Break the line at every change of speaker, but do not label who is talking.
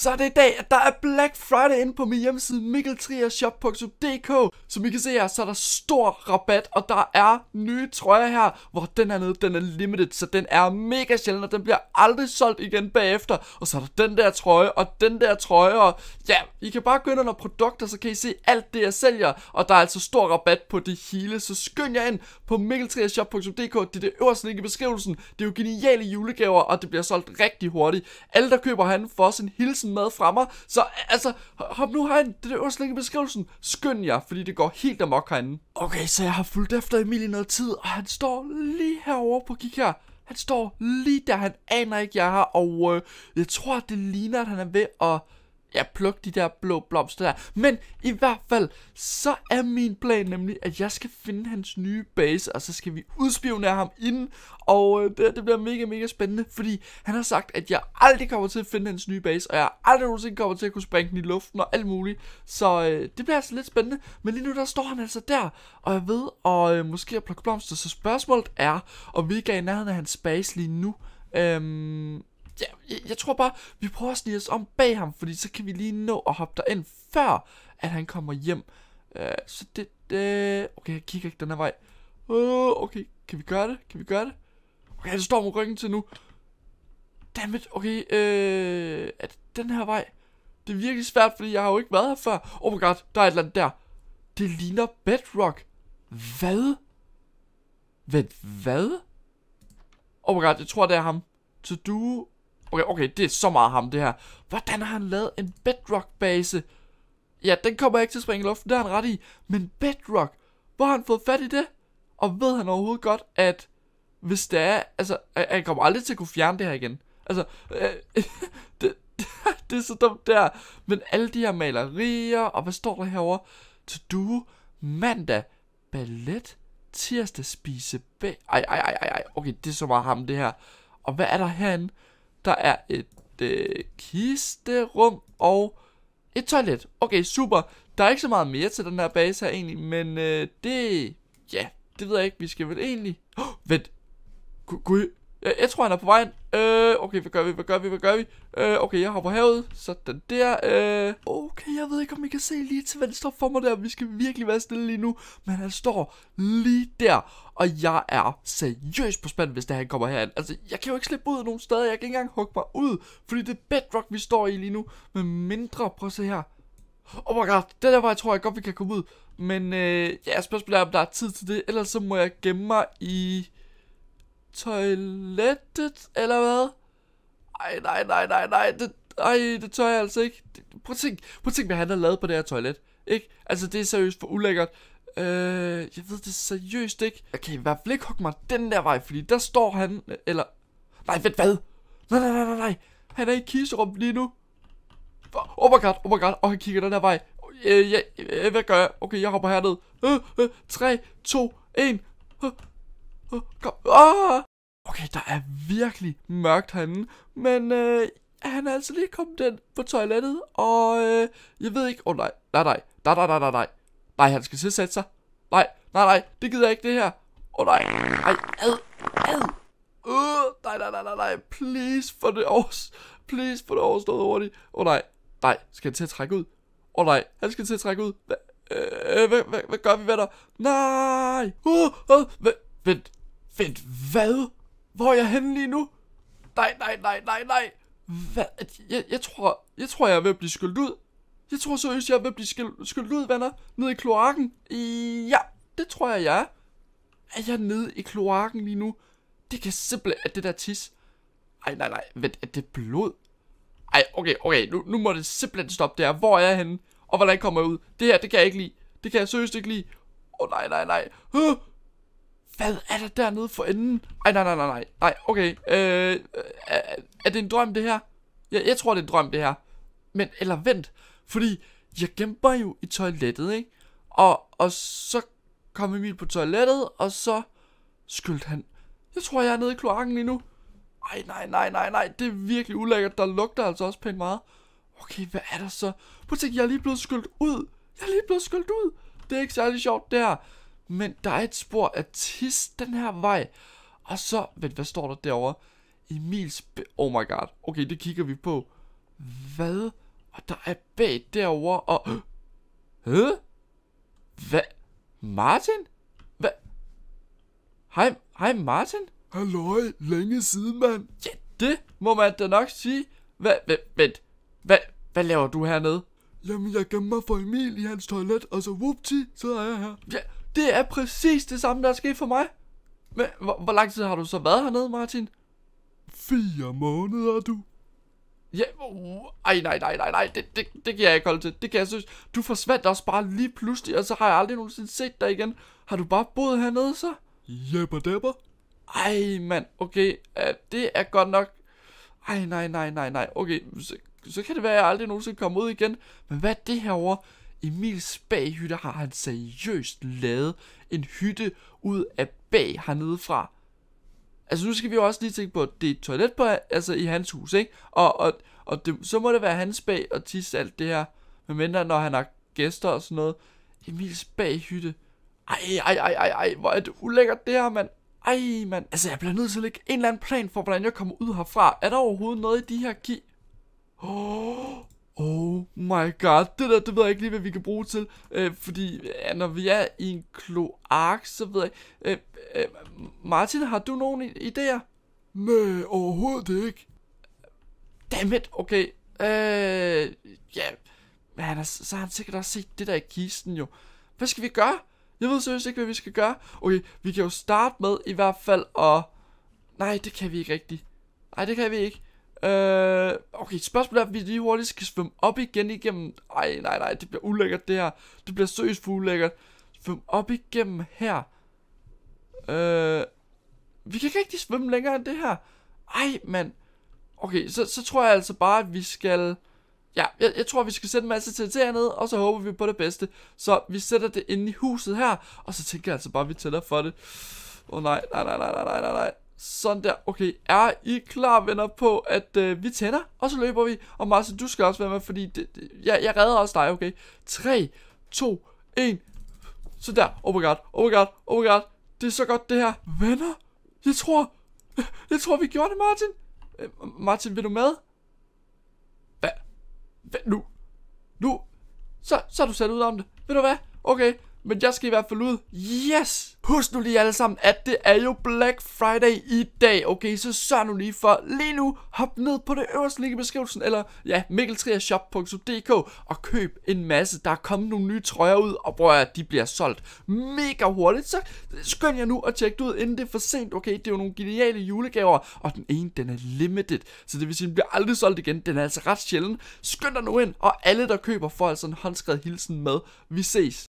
Så er det i dag, at der er Black Friday inde på min hjemmeside mikkeltriershop.dk Som I kan se her, så er der stor rabat, og der er nye trøjer her Hvor den her nede, den er limited, så den er mega sjældent, og den bliver aldrig solgt igen bagefter Og så er der den der trøje, og den der trøje, og ja, I kan bare gå ind under produkter, så kan I se alt det jeg sælger Og der er altså stor rabat på det hele, så skynd jer ind på mikkeltriershop.dk Det er det øverste link i beskrivelsen, det er jo geniale julegaver, og det bliver solgt rigtig hurtigt Alle der køber han får også en hilsen posen med fra mig. Så altså, hop nu herind, det er det i beskrivelsen. Skynd jer, fordi det går helt amok herinde. Okay, så jeg har fulgt efter Emil i noget tid, og han står lige herovre på kig her. Han står lige der, han aner ikke, jeg er her, og øh, jeg tror, det ligner, at han er ved at ja, plukke de der blå blomster der. Men i hvert fald, så er min plan nemlig, at jeg skal finde hans nye base, og så skal vi udspionere ham inden, og øh, det, det bliver mega, mega spændende, fordi han har sagt, at jeg aldrig kommer til at finde hans nye base, og jeg aldrig nogensinde kommer til at kunne springe den i luften og alt muligt, så øh, det bliver altså lidt spændende, men lige nu der står han altså der, og jeg ved, og øh, måske at plukke blomster, så spørgsmålet er, om vi ikke er i nærheden af hans base lige nu, Øhm, jeg, jeg tror bare, vi prøver at snige os om bag ham, fordi så kan vi lige nå at hoppe derind, før at han kommer hjem. uh, så det, det, okay, jeg kigger ikke den her vej. uh, okay, kan vi gøre det? Kan vi gøre det? Okay, det står mod ryggen til nu. Dammit, okay, uh, er det den her vej? Det er virkelig svært, fordi jeg har jo ikke været her før. Oh my god, der er et eller andet der. Det ligner bedrock. Hvad? Vent, hvad? Oh my god, jeg tror det er ham. To do Okay, okay, det er så meget ham, det her. Hvordan har han lavet en bedrock-base? Ja, den kommer ikke til at springe i luften, det har han ret i. Men bedrock, hvor har han fået fat i det? Og ved han overhovedet godt, at hvis det er, altså, han kommer aldrig til at kunne fjerne det her igen. Altså, øh, det, det er så dumt der. Men alle de her malerier, og hvad står der herover? To do, mandag, ballet, tirsdag, spise bag. Ej, ej, ej, ej, okay, det er så meget ham det her. Og hvad er der herinde? Der er et øh, kisterum og et toilet. Okay, super. Der er ikke så meget mere til den her base her egentlig, men øh, det... Ja, det ved jeg ikke. Vi skal vel egentlig... Oh, vent. Gud. Jeg, jeg tror, han er på vejen. Øh, okay, hvad gør vi? Hvad gør vi? Hvad gør vi? Øh, okay, jeg hopper herud. Sådan der. Øh, jeg ved ikke, om I kan se lige til venstre for mig der. Vi skal virkelig være stille lige nu. Men han står lige der. Og jeg er seriøst på spand, hvis det han kommer herind. Altså, jeg kan jo ikke slippe ud nogen steder. Jeg kan ikke engang hugge mig ud. Fordi det er bedrock, vi står i lige nu. Med mindre, prøv at se her. Oh my god, det der var, jeg tror jeg godt, vi kan komme ud. Men øh, ja, spørgsmålet er, om der er tid til det. Ellers så må jeg gemme mig i toilettet, eller hvad? Ej, nej, nej, nej, nej. Det, ej, det tør jeg altså ikke. Prøv at tænk, prøv at tænk hvad han har lavet på det her toilet. Ikke? Altså, det er seriøst for ulækkert. Øh, jeg ved det seriøst ikke. Jeg kan i hvert fald ikke hugge mig den der vej, fordi der står han, eller... Nej, vent, hvad? Nej, nej, nej, nej, nej. Han er i kiserum lige nu. Oh my god, oh my god. Og oh, han kigger den der vej. Øh, jeg, øh, hvad gør jeg? Okay, jeg hopper herned. Øh, øh, 3, 2, 1. Øh, øh, kom. Ah! Okay, der er virkelig mørkt herinde. Men øh, at han er altså lige kommet den på toilettet, og øh, jeg ved ikke, åh oh, nej, nej, nej, nej, nej, nej, nej, nej, nej, han skal tilsætte sig, nej, nej, nej, det gider jeg ikke det her, åh oh, nej, nej, ad, ad, øh, nej, nej, nej, nej, nej, please for det års, please for det noget hurtigt, åh oh, nej, nej, skal han til at trække ud, åh oh, nej, han skal til at trække ud, hvad, øh, hvad, hvad, hvad gør vi ved dig, nej, uh, uh, hvad, vent, vent, hvad, hvor er jeg henne lige nu, nej, nej, nej, nej, nej, hvad? Jeg, jeg, tror, jeg tror, jeg er ved at blive skyldt ud. Jeg tror seriøst, jeg er ved at blive skyldt, ud, venner. Nede i kloakken. Ja, det tror jeg, jeg er. Er jeg nede i kloakken lige nu? Det kan simpelthen... At det der tis... Ej, nej, nej. Vent, er det blod? Ej, okay, okay. Nu, nu må det simpelthen stoppe der. Hvor er jeg henne? Og hvordan kommer jeg ud? Det her, det kan jeg ikke lide. Det kan jeg seriøst ikke lide. Åh, oh, nej, nej, nej. Huh? hvad er der dernede for enden? Ej, nej, nej, nej, nej, nej, okay, øh, øh, er, er det en drøm det her? Jeg, jeg tror, det er en drøm det her. Men, eller vent, fordi jeg gemmer jo i toilettet, ikke? Og, og så kom Emil på toilettet, og så skyldte han. Jeg tror, jeg er nede i kloakken lige nu. Ej, nej, nej, nej, nej, det er virkelig ulækkert. Der lugter altså også pænt meget. Okay, hvad er der så? Prøv at tænke, jeg er lige blevet skyldt ud. Jeg er lige blevet skyldt ud. Det er ikke særlig sjovt, det her. Men der er et spor af tis den her vej. Og så, vent, hvad står der derovre? Emils Oh my god. Okay, det kigger vi på. Hvad? Og der er bag derovre, og... Hæ? Hvad? Martin? Hvad? Hej, hej Martin? Hallo, længe siden, mand. Ja, det må man da nok sige. Hvad, vent, vent. Hvad, hvad laver du hernede? Jamen, jeg gemmer mig for Emil i hans toilet, og så whoopty, så er jeg her. Ja, det er præcis det samme, der er sket for mig. Men hvor, hvor lang tid har du så været hernede, Martin? Fire måneder, du. Ja, uh, ej, nej, nej, nej, nej, det, det, det kan jeg ikke holde til. Det kan jeg synes. Du forsvandt også bare lige pludselig, og så har jeg aldrig nogensinde set dig igen. Har du bare boet hernede så? Jepper dæpper. Ej, mand, okay, uh, det er godt nok. Ej, nej, nej, nej, nej, okay, så, så kan det være, at jeg aldrig nogensinde kommer ud igen. Men hvad er det herovre? Emils baghytte har han seriøst lavet en hytte ud af bag hernede fra. Altså nu skal vi jo også lige tænke på, at det er et toilet på, altså i hans hus, ikke? Og, og, og det, så må det være hans bag og tisse alt det her. Men mindre når han har gæster og sådan noget. Emils baghytte. Ej, ej, ej, ej, ej, hvor er det ulækkert det her, mand. Ej, mand. Altså, jeg bliver nødt til at lægge en eller anden plan for, hvordan jeg kommer ud herfra. Er der overhovedet noget i de her ki... Oh oh my god, det der, det ved jeg ikke lige, hvad vi kan bruge til, øh, fordi ja, når vi er i en kloak, så ved jeg, øh, øh, Martin, har du nogen idéer? Nej, overhovedet ikke. Dammit, okay, øh, ja, men han er, så har han sikkert også set det der i kisten jo. Hvad skal vi gøre? Jeg ved seriøst ikke, hvad vi skal gøre. Okay, vi kan jo starte med i hvert fald at... Nej, det kan vi ikke rigtigt. Nej, det kan vi ikke. Øh, okay, spørgsmålet er, om vi lige hurtigt skal svømme op igen igennem... Ej, nej, nej, det bliver ulækkert det her. Det bliver seriøst for ulækkert. Svømme op igennem her. Øh, vi kan ikke rigtig svømme længere end det her. Ej, mand. Okay, så, så tror jeg altså bare, at vi skal... Ja, jeg, jeg tror, vi skal sætte en masse TNT'er ned, og så håber vi på det bedste. Så vi sætter det inde i huset her, og så tænker jeg altså bare, at vi tæller for det. Åh oh, nej, nej, nej, nej, nej, nej, nej. Sådan der, okay, er I klar venner på, at øh, vi tænder, og så løber vi. Og Martin, du skal også være med, fordi det, det, jeg, jeg redder også dig, okay? 3, 2, 1. Så der, oh my god, oh my god, oh my god. Det er så godt det her. Venner, jeg tror, jeg tror vi gjorde det, Martin. Øh, Martin, vil du med? Hvad? Hvad nu? Nu? Så, så er du sat ud om det. Ved du hvad? Okay, men jeg skal i hvert fald ud. Yes! Husk nu lige alle sammen, at det er jo Black Friday i dag. Okay, så sørg nu lige for lige nu. Hop ned på det øverste link i beskrivelsen, eller ja, mikkeltriashop.dk og køb en masse. Der er kommet nogle nye trøjer ud, og prøv at de bliver solgt mega hurtigt. Så skynd jer nu at tjekke det ud, inden det er for sent. Okay, det er jo nogle geniale julegaver, og den ene, den er limited. Så det vil sige, den bliver aldrig solgt igen. Den er altså ret sjældent. Skynd dig nu ind, og alle, der køber, får altså en håndskrevet hilsen med. Vi ses.